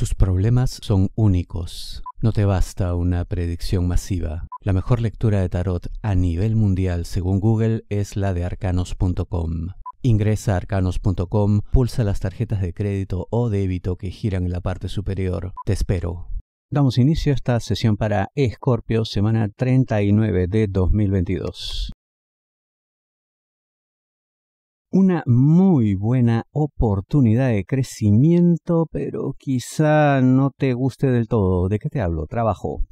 Tus problemas son únicos. No te basta una predicción masiva. La mejor lectura de tarot a nivel mundial según Google es la de arcanos.com. Ingresa a arcanos.com, pulsa las tarjetas de crédito o débito que giran en la parte superior. Te espero. Damos inicio a esta sesión para Escorpio, semana 39 de 2022 una muy buena oportunidad de crecimiento, pero quizá no te guste del todo. ¿De qué te hablo? Trabajo.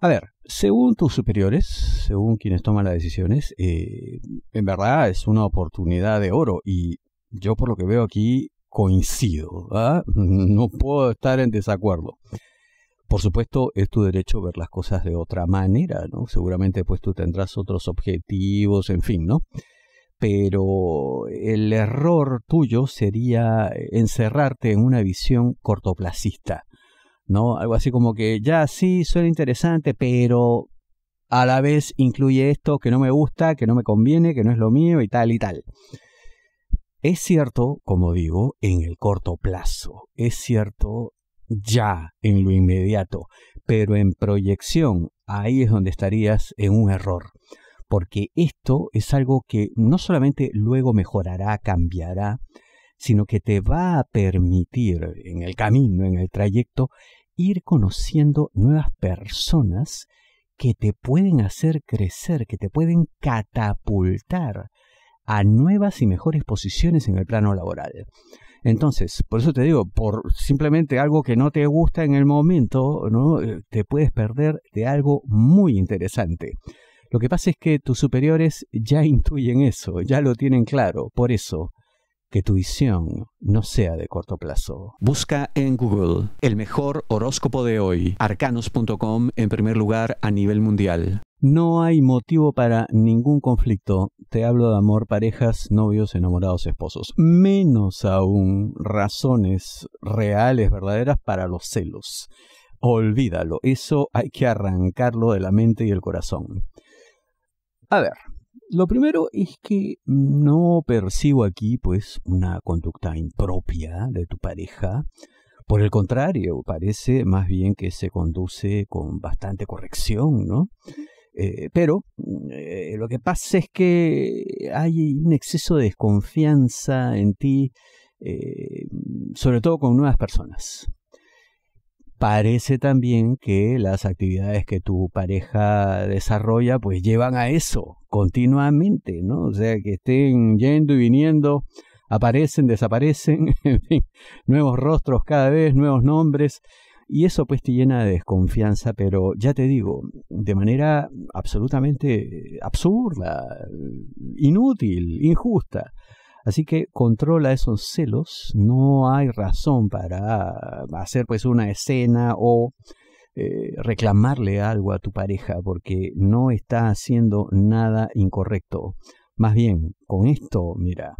A ver, según tus superiores, según quienes toman las decisiones, eh, en verdad es una oportunidad de oro y yo por lo que veo aquí coincido, ¿ah? no puedo estar en desacuerdo. Por supuesto, es tu derecho ver las cosas de otra manera, ¿no? Seguramente pues tú tendrás otros objetivos, en fin, ¿no? pero el error tuyo sería eh, encerrarte en una visión cortoplacista, ¿no? Algo así como que ya sí, suena interesante, pero a la vez incluye esto que no me gusta, que no me conviene, que no es lo mío y tal y tal. Es cierto, como digo, en el corto plazo, es cierto ya en lo inmediato, pero en proyección ahí es donde estarías en un error porque esto es algo que no solamente luego mejorará, cambiará, sino que te va a permitir en el camino, en el trayecto, ir conociendo nuevas personas que te pueden hacer crecer, que te pueden catapultar a nuevas y mejores posiciones en el plano laboral. Entonces, por eso te digo, por simplemente algo que no te gusta en el momento, ¿no? Eh, te puedes perder de algo muy interesante. Lo que pasa es que tus superiores ya intuyen eso, ya lo tienen claro. Por eso, que tu visión no sea de corto plazo. Busca en Google el mejor horóscopo de hoy, arcanos.com en primer lugar a nivel mundial. No hay motivo para ningún conflicto. Te hablo de amor, parejas, novios, enamorados, esposos. Menos aún razones reales, verdaderas para los celos. Olvídalo, eso hay que arrancarlo de la mente y el corazón. A ver, lo primero es que no percibo aquí pues una conducta impropia de tu pareja. Por el contrario, parece más bien que se conduce con bastante corrección, ¿no? Eh, pero eh, lo que pasa es que hay un exceso de desconfianza en ti, eh, sobre todo con nuevas personas parece también que las actividades que tu pareja desarrolla pues llevan a eso continuamente, ¿no? O sea, que estén yendo y viniendo, aparecen, desaparecen, nuevos rostros cada vez, nuevos nombres. Y eso pues te llena de desconfianza, pero ya te digo, de manera absolutamente absurda, inútil, injusta. Así que controla esos celos, no hay razón para hacer pues una escena o eh, reclamarle algo a tu pareja porque no está haciendo nada incorrecto. Más bien, con esto, mira,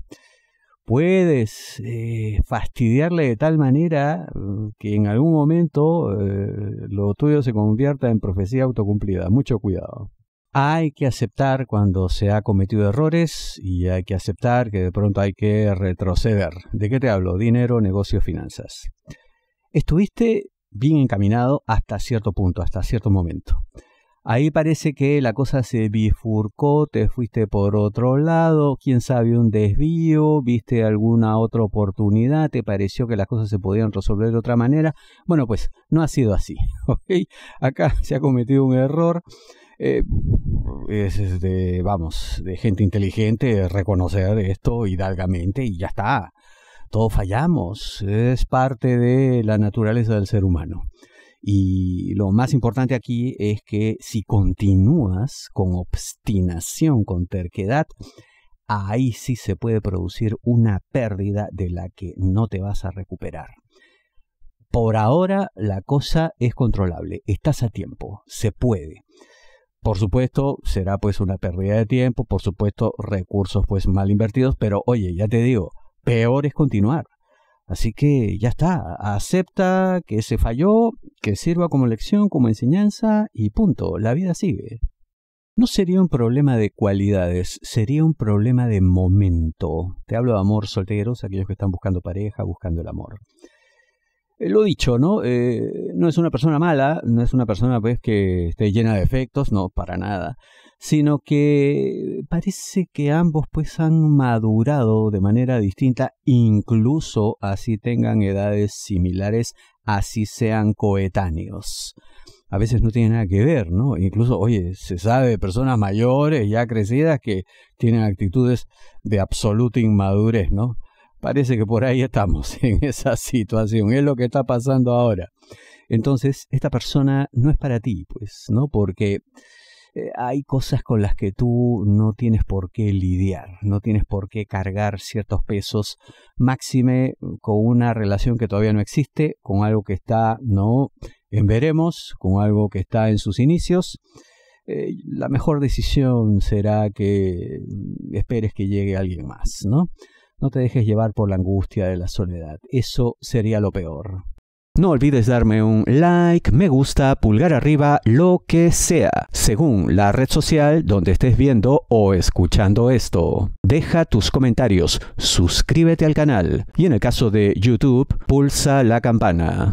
puedes eh, fastidiarle de tal manera mm, que en algún momento eh, lo tuyo se convierta en profecía autocumplida. Mucho cuidado hay que aceptar cuando se ha cometido errores y hay que aceptar que de pronto hay que retroceder. ¿De qué te hablo? Dinero, negocio, finanzas. Estuviste bien encaminado hasta cierto punto, hasta cierto momento. Ahí parece que la cosa se bifurcó, te fuiste por otro lado, quién sabe un desvío, viste alguna otra oportunidad, te pareció que las cosas se podían resolver de otra manera. Bueno, pues no ha sido así. Acá se ha cometido un error eh, es, de, vamos, de gente inteligente reconocer esto hidalgamente y ya está. Todos fallamos, es parte de la naturaleza del ser humano. Y lo más importante aquí es que si continúas con obstinación, con terquedad, ahí sí se puede producir una pérdida de la que no te vas a recuperar. Por ahora la cosa es controlable, estás a tiempo, se puede. Por supuesto, será pues una pérdida de tiempo, por supuesto, recursos pues mal invertidos, pero oye, ya te digo, peor es continuar. Así que ya está, acepta que se falló, que sirva como lección, como enseñanza y punto, la vida sigue. No sería un problema de cualidades, sería un problema de momento. Te hablo de amor solteros, aquellos que están buscando pareja, buscando el amor. Eh, lo dicho, ¿no? Eh, no es una persona mala, no es una persona pues, que esté llena de efectos, no, para nada, sino que parece que ambos pues han madurado de manera distinta, incluso así tengan edades similares, así sean coetáneos. A veces no tiene nada que ver, ¿no? Incluso, oye, se sabe de personas mayores, ya crecidas, que tienen actitudes de absoluta inmadurez, ¿no? Parece que por ahí estamos en esa situación, es lo que está pasando ahora. Entonces, esta persona no es para ti, pues, ¿no? Porque eh, hay cosas con las que tú no tienes por qué lidiar, no tienes por qué cargar ciertos pesos, máxime con una relación que todavía no existe, con algo que está, no, en veremos, con algo que está en sus inicios. Eh, la mejor decisión será que mm, esperes que llegue alguien más, ¿no? No te dejes llevar por la angustia de la soledad. Eso sería lo peor. No olvides darme un like, me gusta, pulgar arriba, lo que sea, según la red social donde estés viendo o escuchando esto. Deja tus comentarios, suscríbete al canal y en el caso de YouTube, pulsa la campana.